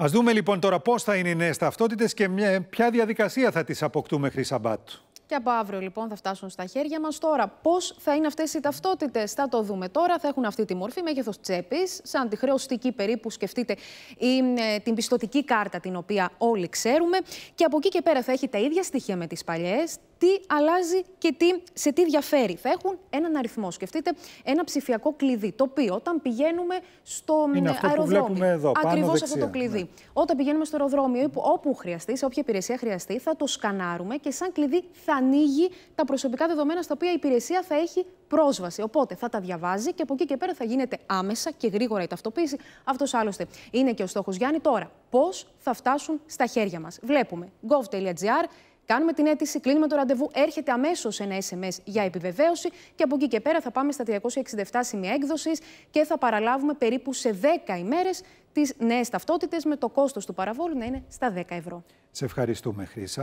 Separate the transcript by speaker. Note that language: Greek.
Speaker 1: Ας δούμε λοιπόν τώρα πώς θα είναι οι νέες ταυτότητες και ποια διαδικασία θα τις αποκτούμε, Χρυσαμπάτου.
Speaker 2: Και από αύριο λοιπόν θα φτάσουν στα χέρια μας. Τώρα, πώς θα είναι αυτές οι ταυτότητες, θα το δούμε τώρα. Θα έχουν αυτή τη μορφή μέγεθος τσέπης, σαν τη χρεωστική περίπου, σκεφτείτε, ή, ε, την πιστοτική κάρτα την οποία όλοι ξέρουμε. Και από εκεί και πέρα θα έχει τα ίδια στοιχεία με τις παλιές, τι αλλάζει και τι, σε τι διαφέρει. Θα έχουν έναν αριθμό. Σκεφτείτε ένα ψηφιακό κλειδί, το οποίο όταν πηγαίνουμε στο αεροδρόμιο. Ακριβώς αυτό το κλειδί. Ναι. Όταν πηγαίνουμε στο αεροδρόμιο, όπου χρειαστεί, σε όποια υπηρεσία χρειαστεί, θα το σκανάρουμε και σαν κλειδί θα ανοίγει τα προσωπικά δεδομένα στα οποία η υπηρεσία θα έχει πρόσβαση. Οπότε θα τα διαβάζει και από εκεί και πέρα θα γίνεται άμεσα και γρήγορα η ταυτοποίηση. Αυτός άλλωστε είναι και ο στόχος Γιάννη. Τώρα, πώς θα φτάσουν στα χέρια μας. Βλέπουμε gov.gr, Κάνουμε την αίτηση, κλείνουμε το ραντεβού, έρχεται αμέσως ένα SMS για επιβεβαίωση και από εκεί και πέρα θα πάμε στα 367 σημεία έκδοσης και θα παραλάβουμε περίπου σε 10 ημέρες τις νέες ταυτότητες με το κόστος του παραβόλου να είναι στα 10 ευρώ.
Speaker 1: Σε ευχαριστούμε, Χρήσα.